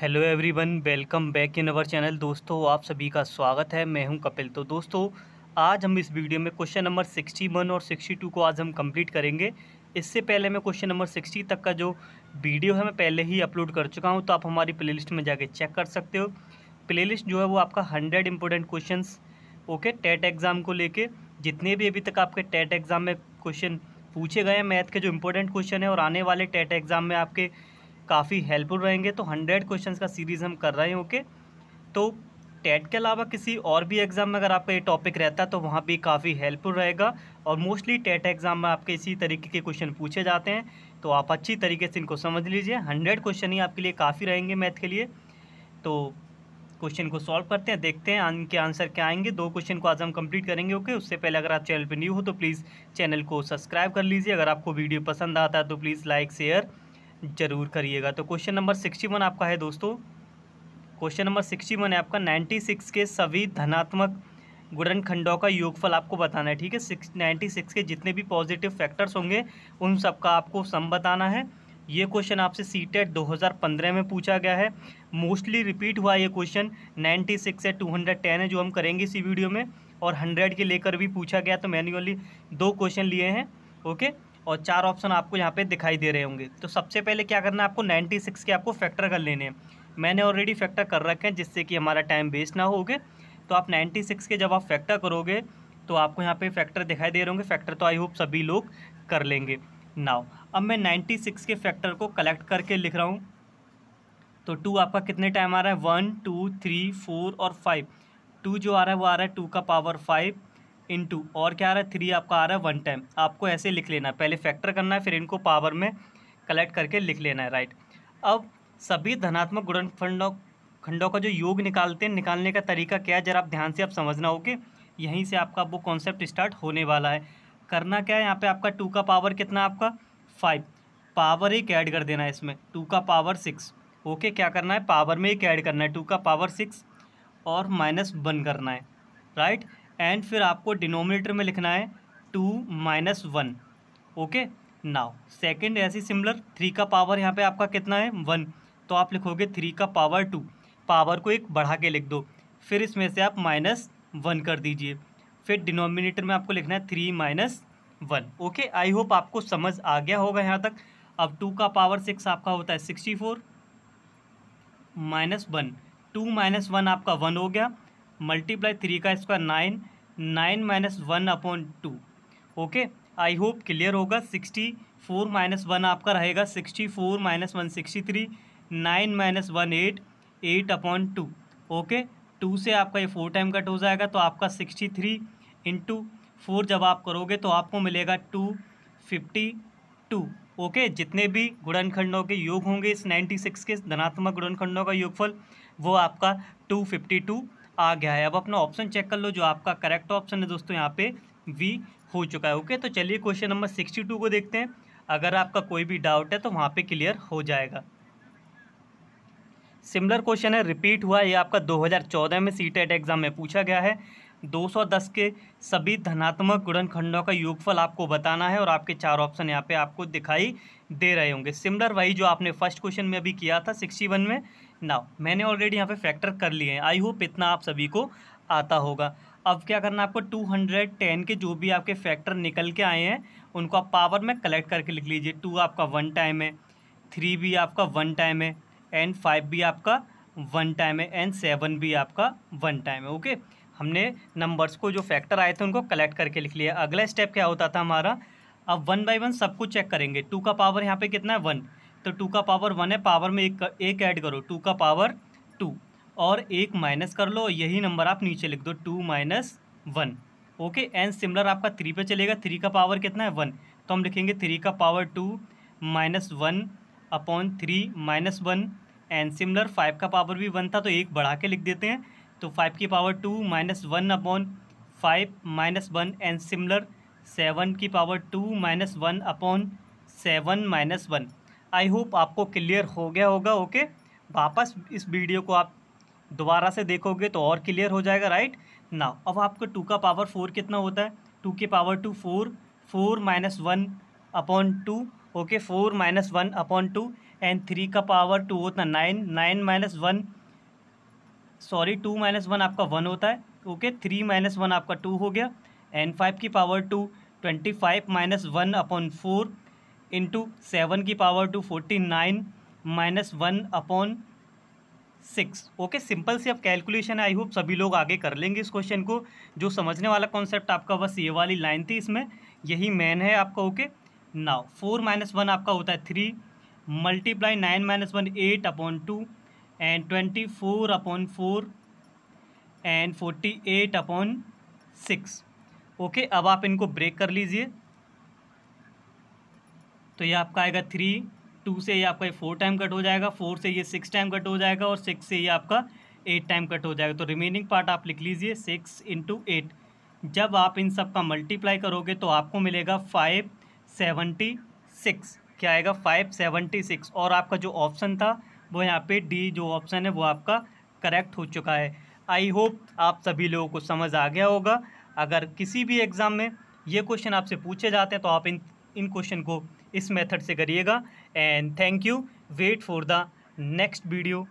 Hello everyone welcome back in our channel दोस्तों आप सभी का स्वागत है मैं हूं कपिल तो दोस्तों आज हम इस वीडियो में क्वेश्चन नंबर 61 और 62 को आज हम कंप्लीट करेंगे इससे पहले मैं क्वेश्चन नंबर 60 तक का जो वीडियो है मैं पहले ही अपलोड कर चुका हूं तो आप हमारी प्ले में जाके चेक कर सकते हो प्लेलिस्ट जो है वो आपका hundred important question okay TET exam को लेकर जितने भी अभी तक आपके टेट एग्ज़ाम में क्वेश्चन पूछे गए हैं मैथ के जो इंपॉर्टेंट क्वेश्चन है और आने वाले टेट एग्ज़ाम में आपके काफ़ी हेल्पफुल रहेंगे तो हंड्रेड क्वेश्चन का सीरीज़ हम कर रहे हैं ओके तो टेट के अलावा किसी और भी एग्ज़ाम में अगर आपका ये टॉपिक रहता है तो वहाँ भी काफ़ी हेल्पफुल रहेगा और मोस्टली टेट एग्ज़ाम में आपके इसी तरीके के क्वेश्चन पूछे जाते हैं तो आप अच्छी तरीके से इनको समझ लीजिए हंड्रेड क्वेश्चन ही आपके लिए काफ़ी रहेंगे मैथ के लिए तो क्वेश्चन को सॉल्व करते हैं देखते हैं इनके आंसर क्या आएंगे दो क्वेश्चन को आज हम कंप्लीट करेंगे ओके उससे पहले अगर आप चैनल पर न्यू हो तो प्लीज़ चैनल को सब्सक्राइब कर लीजिए अगर आपको वीडियो पसंद आता है तो प्लीज़ लाइक शेयर ज़रूर करिएगा तो क्वेश्चन नंबर सिक्सटी वन आपका है दोस्तों क्वेश्चन नंबर सिक्सटी वन है आपका नाइन्टी सिक्स के सभी धनात्मक गुणनखंडों का योगफल आपको बताना है ठीक है सिक्स नाइन्टी सिक्स के जितने भी पॉजिटिव फैक्टर्स होंगे उन सबका आपको सम बताना है ये क्वेश्चन आपसे सी टेट दो में पूछा गया है मोस्टली रिपीट हुआ ये क्वेश्चन नाइन्टी सिक्स है टेन है जो हम करेंगे इसी वीडियो में और हंड्रेड के लेकर भी पूछा गया तो मैन्युअली दो क्वेश्चन लिए हैं ओके और चार ऑप्शन आपको यहाँ पे दिखाई दे रहे होंगे तो सबसे पहले क्या करना है आपको 96 के आपको फैक्टर कर लेने हैं मैंने ऑलरेडी फैक्टर कर रखे हैं जिससे कि हमारा टाइम वेस्ट ना होगे तो आप 96 के जब आप फैक्टर करोगे तो आपको यहाँ पे फैक्टर दिखाई दे रहे होंगे फैक्टर तो आई होप सभी लोग कर लेंगे नाव अब मैं नाइन्टी सिक्स के फैक्टर को कलेक्ट करके लिख रहा हूँ तो टू आपका कितने टाइम आ रहा है वन टू थ्री फोर और फाइव टू जो आ रहा है वो आ रहा है टू का पावर फाइव इंटू और क्या आ रहा है थ्री आपका आ रहा है वन टाइम आपको ऐसे लिख लेना है पहले फैक्टर करना है फिर इनको पावर में कलेक्ट करके लिख लेना है राइट अब सभी धनात्मक गुणनखंडों खंडों का जो योग निकालते हैं निकालने का तरीका क्या है जरा आप ध्यान से आप समझना हो कि यहीं से आपका वो कॉन्सेप्ट स्टार्ट होने वाला है करना क्या है यहाँ पे आपका टू का पावर कितना आपका फाइव पावर एक ऐड कर देना है इसमें टू का पावर सिक्स ओके क्या करना है पावर में एक ऐड करना है टू का पावर सिक्स और माइनस वन करना है राइट एंड फिर आपको डिनोमिनेटर में लिखना है two minus one okay now second ऐसी सिमिलर थ्री का पावर यहाँ पे आपका कितना है वन तो आप लिखोगे थ्री का पावर टू पावर को एक बढ़ा के लिख दो फिर इसमें से आप माइनस वन कर दीजिए फिर डिनोमिनेटर में आपको लिखना है three minus one okay I hope आपको समझ आ गया होगा यहाँ तक अब टू का पावर सिक्स आपका होता है sixty four minus one two minus one आपका वन हो गया मल्टीप्लाई थ्री का square nine nine minus one upon two okay I hope clear होगा सिक्सटी फोर माइनस वन आपका रहेगा sixty four minus one sixty three nine minus one eight eight upon two okay two से आपका ये four time cut हो जाएगा तो आपका सिक्सटी थ्री इंटू फोर जब आप करोगे तो आपको मिलेगा टू फिफ्टी टू ओके जितने भी गुणनखंडों के योग होंगे इस नाइन्टी सिक्स के धनात्मक गुणनखंडों का योगफल वो आपका टू फिफ्टी टू आ गया है अब अपना ऑप्शन चेक कर लो जो आपका करेक्ट ऑप्शन है दोस्तों यहाँ पे वी हो चुका है ओके तो चलिए क्वेश्चन नंबर सिक्सटी टू को देखते हैं अगर आपका कोई भी डाउट है तो वहाँ पे क्लियर हो जाएगा सिमिलर क्वेश्चन है रिपीट हुआ ये आपका 2014 में सी टेट एग्जाम में पूछा गया है 210 के सभी धनात्मक गुणनखंडों का योगफल आपको बताना है और आपके चार ऑप्शन यहाँ पे आपको दिखाई दे रहे होंगे सिमिलर वही जो आपने फर्स्ट क्वेश्चन में अभी किया था 61 में ना मैंने ऑलरेडी यहाँ पे फैक्टर कर लिए हैं आई होप इतना आप सभी को आता होगा अब क्या करना आपको 210 के जो भी आपके फैक्टर निकल के आए हैं उनको आप पावर में कलेक्ट करके लिख लीजिए टू आपका वन टाइम है थ्री भी आपका वन टाइम है एंड फाइव भी आपका वन टाइम है एंड सेवन भी आपका वन टाइम है ओके okay? हमने नंबर्स को जो फैक्टर आए थे उनको कलेक्ट करके लिख लिया अगला स्टेप क्या होता था हमारा अब वन बाई वन सब कुछ चेक करेंगे टू का पावर यहाँ पे कितना है वन तो टू का पावर वन है पावर में एक एक ऐड करो टू का पावर टू और एक माइनस कर लो यही नंबर आप नीचे लिख दो two minus one okay and similar आपका थ्री पे चलेगा थ्री का पावर कितना है वन तो हम लिखेंगे थ्री का power two minus one upon three minus one and similar five का पावर भी वन था तो एक बढ़ा के लिख देते हैं तो फाइव की power two minus one upon five minus one and similar seven की power two minus one upon seven minus one I hope आपको क्लियर हो गया होगा ओके वापस इस वीडियो को आप दोबारा से देखोगे तो और क्लियर हो जाएगा राइट ना अब आपको टू का पावर फोर कितना होता है टू की power two four four minus one upon two okay four minus one upon two and three का पावर टू होता है nine nine minus one sorry two minus one आपका वन होता है ओके थ्री माइनस वन आपका two हो गया and five की power two twenty five minus one upon four into seven की power two forty nine minus one upon six okay simple सी अब calculation I hope सभी लोग आगे कर लेंगे इस क्वेश्चन को जो समझने वाला कॉन्सेप्ट आपका बस ये वाली लाइन थी इसमें यही मेन है आपका okay now four minus one आपका होता है three multiply nine minus one eight upon two and twenty four upon four and forty eight upon six okay अब आप इनको ब्रेक कर लीजिए तो ये आपका आएगा थ्री टू से ये आपका ये फोर टाइम कट हो जाएगा फोर से ये सिक्स टाइम कट हो जाएगा और सिक्स से ये आपका एट टाइम कट हो जाएगा तो रिमेनिंग पार्ट आप लिख लीजिए सिक्स इंटू एट जब आप इन सब का मल्टीप्लाई करोगे तो आपको मिलेगा फाइव सेवेंटी सिक्स क्या आएगा फाइव सेवेंटी सिक्स और आपका जो ऑप्शन था वो यहाँ पे डी जो ऑप्शन है वो आपका करेक्ट हो चुका है आई होप आप सभी लोगों को समझ आ गया होगा अगर किसी भी एग्ज़ाम में ये क्वेश्चन आपसे पूछे जाते हैं तो आप इन इन क्वेश्चन को इस मेथड से करिएगा and thank you wait for the next video